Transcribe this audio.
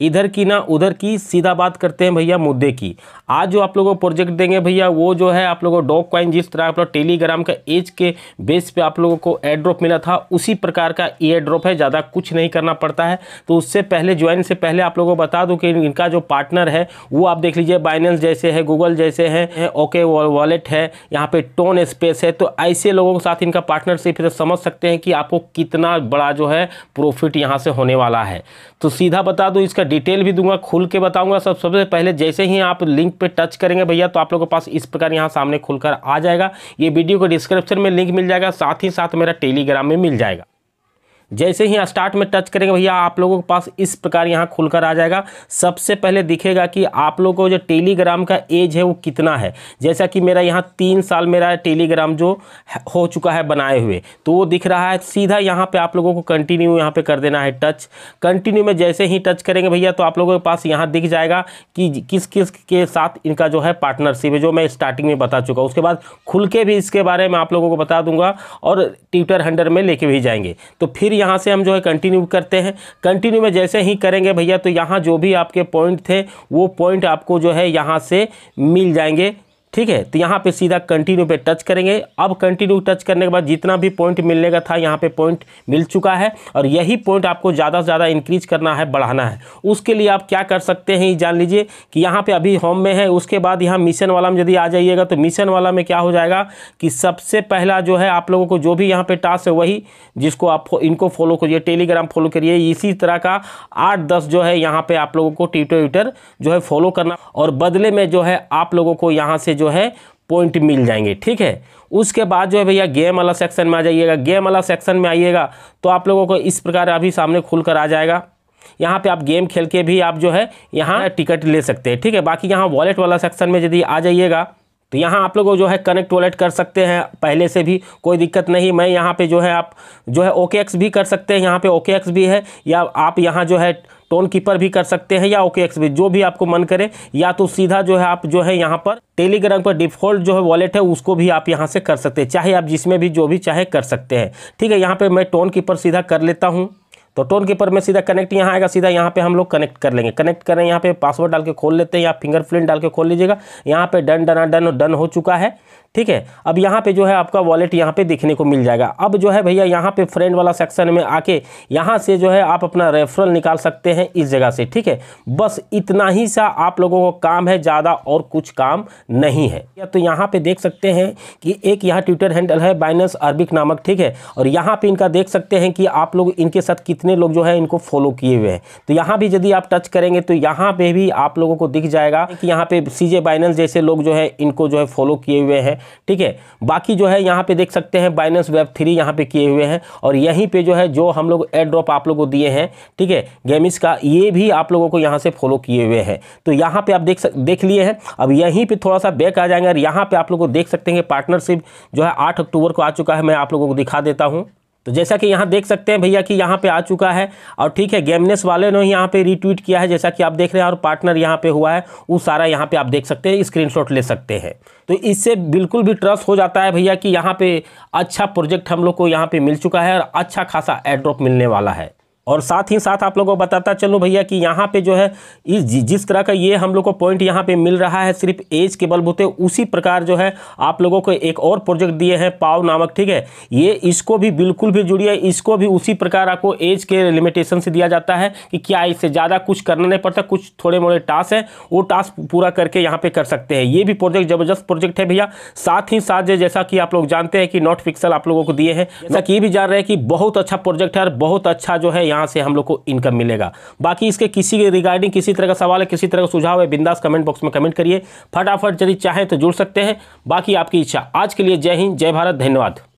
इधर की ना उधर की सीधा बात करते हैं भैया मुद्दे की आज जो आप लोगों को प्रोजेक्ट देंगे भैया वो जो है आप लोगों को डॉग क्वाइन जिस तरह आप लोग टेलीग्राम का एज के बेस पे आप लोगों को एयर ड्रॉप मिला था उसी प्रकार का एयर ड्रॉप है ज़्यादा कुछ नहीं करना पड़ता है तो उससे पहले ज्वाइन से पहले आप लोगों को बता दूँ कि इनका जो पार्टनर है वो आप देख लीजिए बाइनेंस जैसे है गूगल जैसे है ओके वॉलेट है यहाँ पर टोन स्पेस है तो ऐसे लोगों के साथ इनका पार्टनरशिप तो समझ सकते हैं कि आपको कितना बड़ा जो है प्रॉफिट यहाँ से होने वाला है तो सीधा बता दूँ इसका डिटेल भी दूंगा खुल के बताऊंगा सब सबसे पहले जैसे ही आप लिंक पे टच करेंगे भैया तो आप लोगों के पास इस प्रकार यहाँ सामने खुलकर आ जाएगा ये वीडियो को डिस्क्रिप्शन में लिंक मिल जाएगा साथ ही साथ मेरा टेलीग्राम में मिल जाएगा जैसे ही स्टार्ट में टच करेंगे भैया आप लोगों के पास इस प्रकार यहाँ खुलकर आ जाएगा सबसे पहले दिखेगा कि आप लोगों को जो टेलीग्राम का एज है वो कितना है जैसा कि मेरा यहाँ तीन साल मेरा टेलीग्राम जो हो चुका है बनाए हुए तो वो दिख रहा है सीधा यहाँ पर आप लोगों को कंटिन्यू यहाँ पर कर देना है टच कंटिन्यू में जैसे ही टच करेंगे भैया तो आप लोगों के पास यहाँ दिख जाएगा कि किस किस के साथ इनका जो है पार्टनरशिप है जो मैं स्टार्टिंग में बता चुका हूँ उसके बाद खुल के भी इसके बारे में आप लोगों को बता दूंगा और ट्विटर हंडर में लेके भी जाएंगे तो फिर यहाँ से हम जो है कंटिन्यू करते हैं कंटिन्यू में जैसे ही करेंगे भैया तो यहाँ जो भी आपके पॉइंट थे वो पॉइंट आपको जो है यहाँ से मिल जाएंगे ठीक है तो यहाँ पे सीधा कंटिन्यू पे टच करेंगे अब कंटिन्यू टच करने के बाद जितना भी पॉइंट मिलने का था यहाँ पे पॉइंट मिल चुका है और यही पॉइंट आपको ज़्यादा से ज़्यादा इंक्रीज करना है बढ़ाना है उसके लिए आप क्या कर सकते हैं जान लीजिए कि यहाँ पे अभी होम में है उसके बाद यहाँ मिशन वाला में यदि आ जाइएगा तो मिशन वाला में क्या हो जाएगा कि सबसे पहला जो है आप लोगों को जो भी यहाँ पर टास्क है वही जिसको आप इनको फॉलो करिए टेलीग्राम फॉलो करिए इसी तरह का आठ दस जो है यहाँ पर आप लोगों को ट्विटर व्यूटर जो है फॉलो करना और बदले में जो है आप लोगों को यहाँ से जो है पॉइंट मिल जाएंगे ठीक है उसके बाद जो है भैया गेम वाला सेक्शन में आ जाइएगा गेम वाला सेक्शन में आइएगा तो आप लोगों को इस प्रकार अभी सामने खुल कर आ जाएगा यहाँ पे आप गेम खेल के भी आप जो है यहाँ टिकट ले सकते हैं ठीक है बाकी यहाँ वॉलेट वाला सेक्शन में यदि आ जाइएगा तो यहाँ आप लोग जो है कनेक्ट वॉलेट कर सकते हैं पहले से भी कोई दिक्कत नहीं मैं यहाँ पे जो है आप जो है ओके एक्स भी कर सकते हैं यहाँ पे ओके एक्स भी है या आप यहाँ जो है टोन कीपर भी कर सकते हैं या ओके एक्स भी जो भी आपको मन करे या तो सीधा जो है आप जो है यहाँ पर टेलीग्राम पर डिफ़ॉल्ट जो है वॉलेट है उसको भी आप यहाँ से कर सकते हैं चाहे आप जिसमें भी जो भी चाहे कर सकते हैं ठीक है यहाँ पर मैं टोन कीपर सीधा कर लेता हूँ तो टोन कीपर में सीधा कनेक्ट यहाँ आएगा सीधा यहाँ पे हम लोग कनेक्ट कर लेंगे कनेक्ट करें यहाँ पे पासवर्ड डाल के खोल लेते हैं या फिंगरप्रिंट डाल के खोल लीजिएगा यहाँ पे डन डना डन डन हो चुका है ठीक है अब यहाँ पे जो है आपका वॉलेट यहाँ पे देखने को मिल जाएगा अब जो है भैया यहाँ पे फ्रेंड वाला सेक्शन में आके यहाँ से जो है आप अपना रेफरल निकाल सकते हैं इस जगह से ठीक है बस इतना ही सा आप लोगों को काम है ज़्यादा और कुछ काम नहीं है या तो यहाँ पे देख सकते हैं कि एक यहाँ ट्विटर हैंडल है बाइनस अरबिक नामक ठीक है और यहाँ पे इनका देख सकते हैं कि आप लोग इनके साथ कितने कितने लोग जो है इनको फॉलो किए हुए हैं तो यहाँ भी यदि आप टच करेंगे तो यहाँ पे भी आप लोगों को दिख जाएगा कि यहाँ पे सी जे बाइनेंस जैसे लोग जो है इनको जो है फॉलो किए हुए हैं ठीक है बाकी जो है यहाँ पे देख सकते हैं बाइनेंस वेब थ्री यहाँ पे किए हुए हैं और यहीं पर जो है जो हम लोग एड ड्रॉप आप लोगों को दिए हैं ठीक है गेमिस का ये भी आप लोगों को यहाँ से फॉलो किए हुए हैं तो यहाँ पर आप देख देख लिए हैं अब यहीं पर थोड़ा सा बैक आ जाएंगे और यहाँ पर आप लोग को देख सकते हैं पार्टनरशिप जो है आठ अक्टूबर को आ चुका है मैं आप लोगों को दिखा देता हूँ तो जैसा कि यहाँ देख सकते हैं भैया कि यहाँ पे आ चुका है और ठीक है गेमनेस वाले ने यहाँ पे रीट्वीट किया है जैसा कि आप देख रहे हैं और पार्टनर यहाँ पे हुआ है वो सारा यहाँ पे आप देख सकते हैं स्क्रीनशॉट ले सकते हैं तो इससे बिल्कुल भी ट्रस्ट हो जाता है भैया कि यहाँ पे अच्छा प्रोजेक्ट हम लोग को यहाँ पर मिल चुका है और अच्छा खासा एड्रॉप मिलने वाला है और साथ ही साथ आप लोगों को बताता चलूँ भैया कि यहाँ पे जो है इस जिस तरह का ये हम लोग को पॉइंट यहाँ पे मिल रहा है सिर्फ एज के बलबूते उसी प्रकार जो है आप लोगों को एक और प्रोजेक्ट दिए हैं पाव नामक ठीक है ये इसको भी बिल्कुल भी जुड़िए इसको भी उसी प्रकार आपको एज के लिमिटेशन से दिया जाता है कि क्या इससे ज़्यादा कुछ करना नहीं पड़ता कुछ थोड़े मोड़े टास्क हैं वो टास्क पूरा करके यहाँ पे कर सकते हैं ये भी प्रोजेक्ट जबरदस्त प्रोजेक्ट है भैया साथ ही साथ जैसा कि आप लोग जानते हैं कि नॉट फिक्सल आप लोगों को दिए हैं जैसा कि ये भी जान रहे हैं कि बहुत अच्छा प्रोजेक्ट है और बहुत अच्छा जो है यहाँ यहाँ से हम लोग को इनकम मिलेगा बाकी इसके किसी के रिगार्डिंग किसी तरह का सवाल है किसी तरह का सुझाव है बिंदास कमेंट बॉक्स में कमेंट करिए फटाफट यदि चाहें तो जुड़ सकते हैं बाकी आपकी इच्छा आज के लिए जय हिंद जय भारत धन्यवाद